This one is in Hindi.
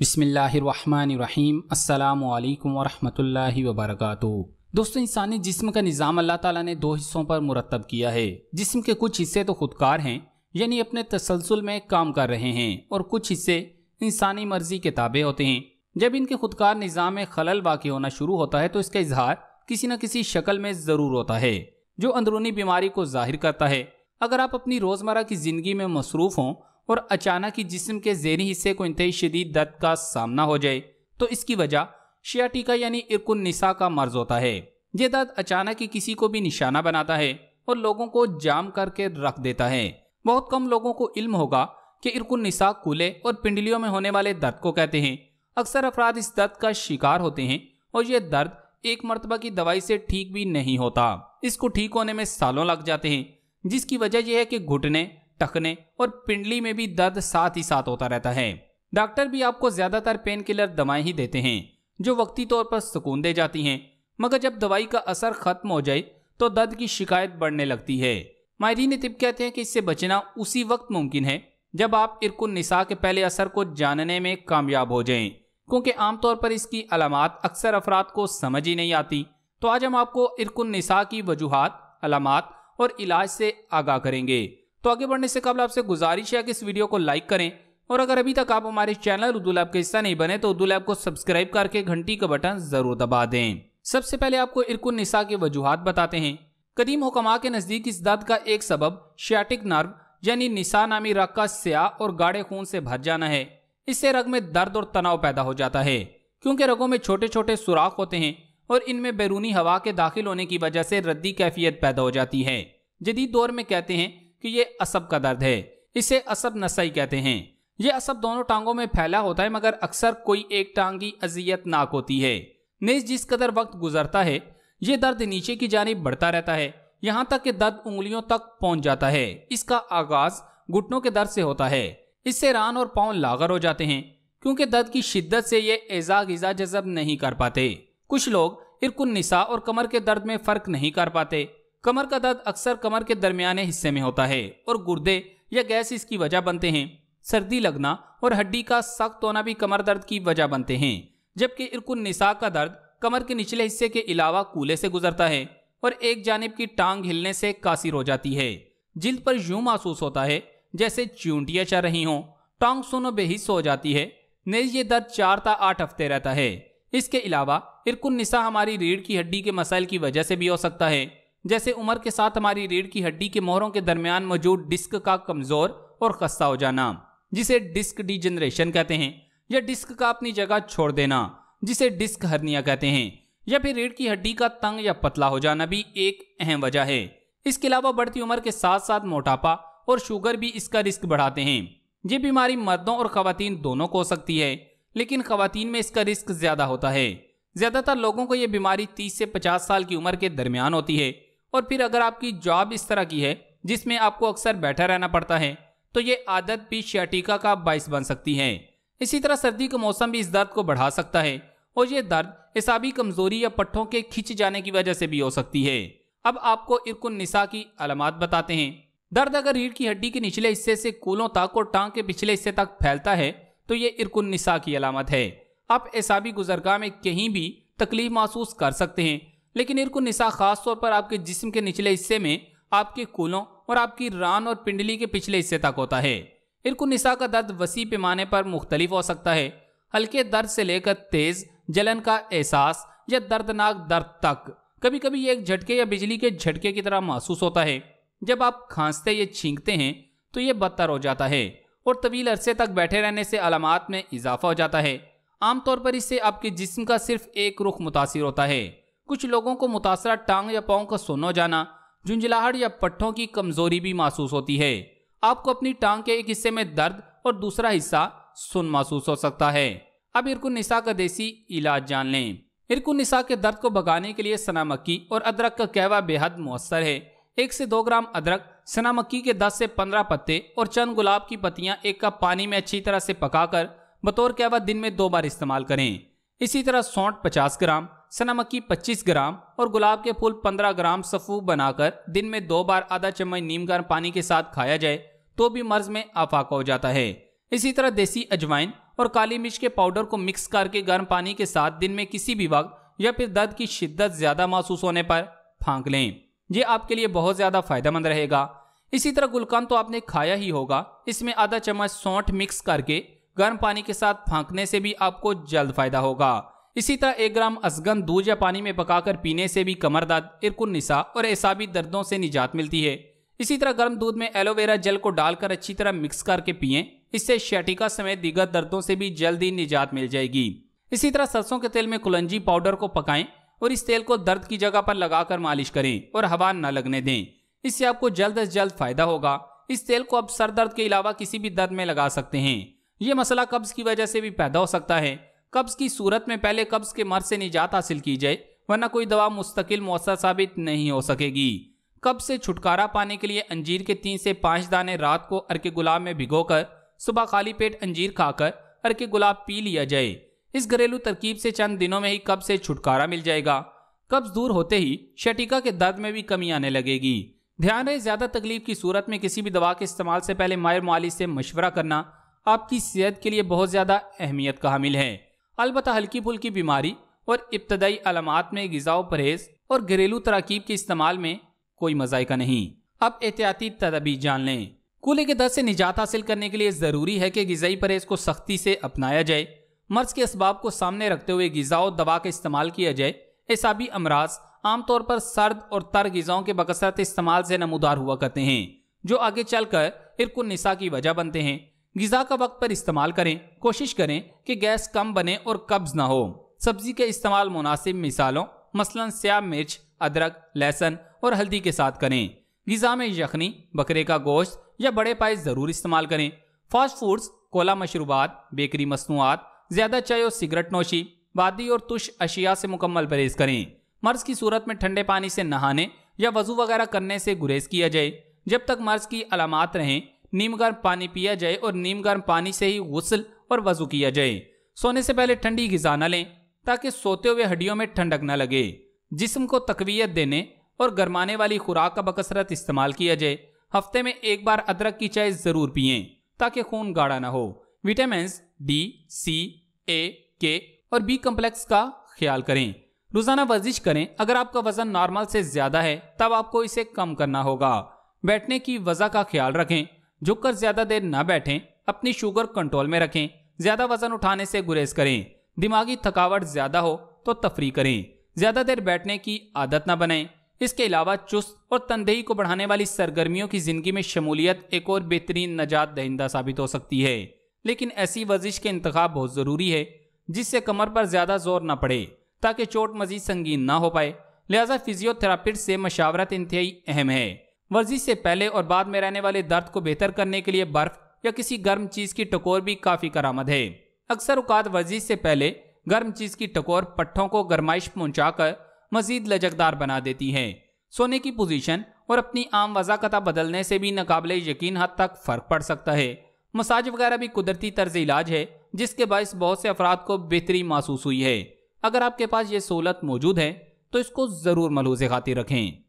बिसमीम् अल्लाम वरहमतुल्लि वबरकू दोस्तों इंसानी जिस्म का निज़ाम अल्लाह ताला ने दो हिस्सों पर मुरतब किया है जिस्म के कुछ हिस्से तो खुदकार हैं यानी अपने तसलसल में काम कर रहे हैं और कुछ हिस्से इंसानी मर्जी के ताबे होते हैं जब इनके खुदकार निज़ाम में खलल वाक़ होना शुरू होता है तो इसका इजहार किसी न किसी शक्ल में ज़रूर होता है जो अंदरूनी बीमारी को जाहिर करता है अगर आप अपनी रोज़मर्रा की ज़िंदगी में मसरूफ़ हों और अचानक ही जिसम के जहनी हिस्से को इंतई शदीद दर्द का सामना हो जाए तो इसकी वजह शियाटिका यानी इरकुन निसा का मर्ज होता है ये दर्द अचानक ही किसी को भी निशाना बनाता है और लोगों को जाम करके रख देता है बहुत कम लोगों को इल्म होगा कि इरकुन निसा कूले और पिंडलियों में होने वाले दर्द को कहते हैं अक्सर अफराद इस दर्द का शिकार होते हैं और यह दर्द एक मरतबा की दवाई से ठीक भी नहीं होता इसको ठीक होने में सालों लग जाते हैं जिसकी वजह यह है कि घुटने टखने और पिंडली में भी दर्द साथ ही साथ होता रहता है डॉक्टर भी आपको ज्यादातर पेन किलर दवाएं ही देते हैं जो वक्ती तौर पर सुकून दे जाती हैं मगर जब दवाई का असर खत्म हो जाए तो दर्द की शिकायत बढ़ने लगती है माहरीन तिब कहते हैं कि इससे बचना उसी वक्त मुमकिन है जब आप इरकुन निसा के पहले असर को जानने में कामयाब हो जाएं क्योंकि आमतौर पर इसकी अलामत अक्सर अफराद को समझ ही नहीं आती तो आज हम आपको इरकुन निसा की वजूहत अलामत और इलाज से आगाह करेंगे तो आगे बढ़ने से कबल आपसे गुजारिश है कि इस वीडियो को लाइक करें और अगर अभी तक आप हमारे चैनल उर्दू लैब का हिस्सा नहीं बने तो उर्दू लैब को सब्सक्राइब करके घंटी का बटन जरूर दबा दें सबसे पहले आपको इरकुन निसा के वजूहत बताते हैं कदीम हुकमा के नज़दीक इस दर्द का एक सबब शैटिक नर्व यानी निसा नामी रग का स्याह और गाढ़े खून से भर जाना है इससे रग में दर्द और तनाव पैदा हो जाता है क्योंकि रगों में छोटे छोटे सुराख होते हैं और इनमें बैरूनी हवा के दाखिल होने की वजह से रद्दी कैफियत पैदा हो जाती है जदीद दौर में कहते हैं कि ये असब का दर्द है इसे असब नसाई कहते हैं ये असब दोनों टांगों में फैला होता है मगर अक्सर कोई एक टांग की नाक होती है नेज जिस कदर वक्त गुजरता है ये दर्द नीचे की जानी बढ़ता रहता है यहाँ तक कि दर्द उंगलियों तक पहुंच जाता है इसका आगाज घुटनों के दर्द से होता है इससे रान और पाँव लागर हो जाते हैं क्योंकि दर्द की शिद्दत से ये एजा गज़ा जजब नहीं कर पाते कुछ लोग इरकुन निसा और कमर के दर्द में फ़र्क नहीं कर पाते कमर का दर्द अक्सर कमर के दरमियाने हिस्से में होता है और गुर्दे या गैस इसकी वजह बनते हैं सर्दी लगना और हड्डी का सख्त होना भी कमर दर्द की वजह बनते हैं जबकि इरकुन निशा का दर्द कमर के निचले हिस्से के अलावा कूले से गुजरता है और एक जानब की टांग हिलने से कासिर हो जाती है जिल्द पर यूं महसूस होता है जैसे चूंटियाँ चल रही हों टांग सुनो बेहिस हो जाती है नेज ये दर्द चार ता आठ हफ्ते रहता है इसके अलावा इरकुन निशा हमारी रीढ़ की हड्डी के मसाइल की वजह से भी हो सकता है जैसे उम्र के साथ हमारी रीढ़ की हड्डी के मोहरों के दरमियान मौजूद डिस्क का कमजोर और खस्ता हो जाना जिसे डिस्क डिजनरेशन कहते हैं या डिस्क का अपनी जगह छोड़ देना जिसे डिस्क हरनिया कहते हैं या फिर रीढ़ की हड्डी का तंग या पतला हो जाना भी एक अहम वजह है इसके अलावा बढ़ती उम्र के साथ साथ मोटापा और शुगर भी इसका रिस्क बढ़ाते हैं ये बीमारी मर्दों और खातन दोनों को हो सकती है लेकिन खातन में इसका रिस्क ज्यादा होता है ज्यादातर लोगों को यह बीमारी 30 से 50 साल की उम्र के दरमियान होती है और फिर अगर आपकी जॉब इस तरह की है जिसमें आपको अक्सर बैठा रहना पड़ता है तो ये आदत भी शटिका का बाइस बन सकती है इसी तरह सर्दी का मौसम भी इस दर्द को बढ़ा सकता है और ये दर्द हिसाबी कमजोरी या पट्टों के खिंच जाने की वजह से भी हो सकती है अब आपको इरकुन निशा की अलामत बताते हैं दर्द अगर रीढ़ की हड्डी के निचले हिस्से से कूलों तक और टांग के पिछले हिस्से तक फैलता है तो ये इरकुन निशा की अलामत है आप एसाबी गुजरगाह में कहीं भी तकलीफ महसूस कर सकते हैं लेकिन इरकुन निशा खासतौर पर आपके जिस्म के निचले हिस्से में आपके कूलों और आपकी रान और पिंडली के पिछले हिस्से तक होता है इरकुन निशा का दर्द वसी पैमाने पर मुख्तलिफ हो सकता है हल्के दर्द से लेकर तेज जलन का एहसास या दर्दनाक दर्द तक कभी कभी ये एक झटके या बिजली के झटके की तरह महसूस होता है जब आप खांसते या छींकते हैं तो ये बदतर हो जाता है और तवील अरसे तक बैठे रहने से अलामत में इजाफा हो जाता है आमतौर पर इससे आपके जिस्म का सिर्फ एक रुख मुतासर होता है कुछ लोगों को मुतासरा टांग या पाँव का सोना जाना झुंझलाहट या पट्ठों की कमजोरी भी महसूस होती है आपको अपनी टांग के एक हिस्से में दर्द और दूसरा हिस्सा सुन महसूस हो सकता है अब इरकुन निशा का देसी इलाज जान लें इरकुन निशा के दर्द को भगाने के लिए सना मक्की और अदरक का कहवा बेहद मौसर है एक से दो ग्राम अदरक सना मक्की के दस से पंद्रह पत्ते और चंद गुलाब की पत्तियां एक कप पानी में अच्छी तरह से पकाकर बतौर कहवा दिन में दो बार इस्तेमाल करें इसी तरह सौंठ पचास ग्राम मक्खी 25 ग्राम और गुलाब के फूल 15 ग्राम सफू बनाकर दिन में दो बार आधा चम्मच नीम गर्म पानी के साथ खाया जाए तो भी मर्ज में आफाका हो जाता है इसी तरह देसी अजवाइन और काली मिर्च के पाउडर को मिक्स करके गर्म पानी के साथ दिन में किसी भी वक्त या फिर दर्द की शिद्दत ज्यादा महसूस होने पर फांक लें ये आपके लिए बहुत ज्यादा फायदेमंद रहेगा इसी तरह गुलकंद तो आपने खाया ही होगा इसमें आधा चम्मच सौंठ मिक्स करके गर्म पानी के साथ फांकने से भी आपको जल्द फायदा होगा इसी तरह एक ग्राम असगन दूध या पानी में पकाकर पीने से भी कमर दर्द इरकुन निशा और एसाबी दर्दों से निजात मिलती है इसी तरह गर्म दूध में एलोवेरा जेल को डालकर अच्छी तरह मिक्स करके पिए इससे शटिका समेत दीगर दर्दों से भी जल्द ही निजात मिल जाएगी इसी तरह सरसों के तेल में कुलंजी पाउडर को पकाएं और इस तेल को दर्द की जगह पर लगाकर मालिश करें और हवा न लगने दें इससे आपको जल्द अज जल्द फायदा होगा इस तेल को आप सर दर्द के अलावा किसी भी दर्द में लगा सकते हैं ये मसला कब्ज की वजह से भी पैदा हो सकता है कब्ज की सूरत में पहले कब्ज के मर से निजात हासिल की जाए वरना कोई दवा मुस्तकिल मौसर साबित नहीं हो सकेगी कब्ज से छुटकारा पाने के लिए अंजीर के तीन से पाँच दाने रात को अरके गुलाब में भिगोकर सुबह खाली पेट अंजीर खाकर अरके गुलाब पी लिया जाए इस घरेलू तरकीब से चंद दिनों में ही कब्ज से छुटकारा मिल जाएगा कब्ज दूर होते ही शटिका के दर्द में भी कमी आने लगेगी ध्यान रहे ज़्यादा तकलीफ की सूरत में किसी भी दवा के इस्तेमाल से पहले मायर मालिक से मशवरा करना आपकी सेहत के लिए बहुत ज़्यादा अहमियत का हामिल है अलबत् हल्की फुल्की बीमारी और इब्तदाई अलामत में गजाओ परहेज और घरेलू तरकीब के इस्तेमाल में कोई मजायका नहीं अब एहतियाती तदबीर जान लें कूले के दर्द से निजात हासिल करने के लिए ज़रूरी है कि गज़ाई परहेज को सख्ती से अपनाया जाए मर्ज के इसबाब को सामने रखते हुए गजाओ दवा का इस्तेमाल किया जाए ऐसाबी अमराज आमतौर पर सर्द और तर गज़ाओं के बकसरत इस्तेमाल से नमदार हुआ करते हैं जो आगे चल कर निसा की वजह बनते हैं गज़ा का वक्त पर इस्तेमाल करें कोशिश करें कि गैस कम बने और कब्ज़ ना हो सब्जी के इस्तेमाल मुनासिब मिसालों मसलन स्याह मिर्च अदरक लहसुन और हल्दी के साथ करें गज़ा में यखनी बकरे का गोश्त या बड़े पाए ज़रूर इस्तेमाल करें फास्ट फूड्स कोला मशरूबात बेकरी मसनूआत ज़्यादा चाय और सिगरेट नोशी वादी और तुश अशिया से मुकम्मल परहेज करें मर्ज की सूरत में ठंडे पानी से नहाने या वजू वगैरह करने से गुरेज किया जाए जब तक मर्ज की अलामत रहें नीम गर्म पानी पिया जाए और नीम गर्म पानी से ही गसल और वजू किया जाए सोने से पहले ठंडी गज़ा ना लें ताकि सोते हुए हड्डियों में ठंडक न लगे जिसम को तकवीत देने और गर्माने वाली खुराक का बकसरत इस्तेमाल किया जाए हफ्ते में एक बार अदरक की चाय ज़रूर पिए ताकि खून गाढ़ा ना हो विटामिन डी सी ए के और बी कम्प्लेक्स का ख्याल करें रोज़ाना वर्जिश करें अगर आपका वज़न नॉर्मल से ज़्यादा है तब आपको इसे कम करना होगा बैठने की वजह का ख्याल रखें झुककर ज्यादा देर न बैठें अपनी शुगर कंट्रोल में रखें ज्यादा वजन उठाने से गुरेज करें दिमागी थकावट ज्यादा हो तो तफरी करें ज्यादा देर बैठने की आदत न बनाए इसके अलावा चुस्त और तनदेही को बढ़ाने वाली सरगर्मियों की जिंदगी में शमूलियत एक और बेहतरीन नजात दहिंदा साबित हो सकती है लेकिन ऐसी वर्जिश के इंतखा बहुत ज़रूरी है जिससे कमर पर ज़्यादा जोर ना पड़े ताकि चोट मजीद संगीन ना हो पाए लिहाजा फिजियोथेरापिस्ट से मशावरत इंतहाई अहम है वर्जिश से पहले और बाद में रहने वाले दर्द को बेहतर करने के लिए बर्फ या किसी गर्म चीज की टकोर भी काफी करामद है अक्सर उकात वर्जिश से पहले गर्म चीज की टकोर पट्टों को गर्माइश पहुंचाकर मजीद लचकदार बना देती है सोने की पोजीशन और अपनी आम वजाकता बदलने से भी नाकबले यकीन हद तक फर्क पड़ सकता है मसाज वगैरह भी कुदरती तर्ज इलाज है जिसके बायस बहुत से अफराद को बेहतरी महसूस हुई है अगर आपके पास ये सहूलत मौजूद है तो इसको ज़रूर मलूज खातिर रखें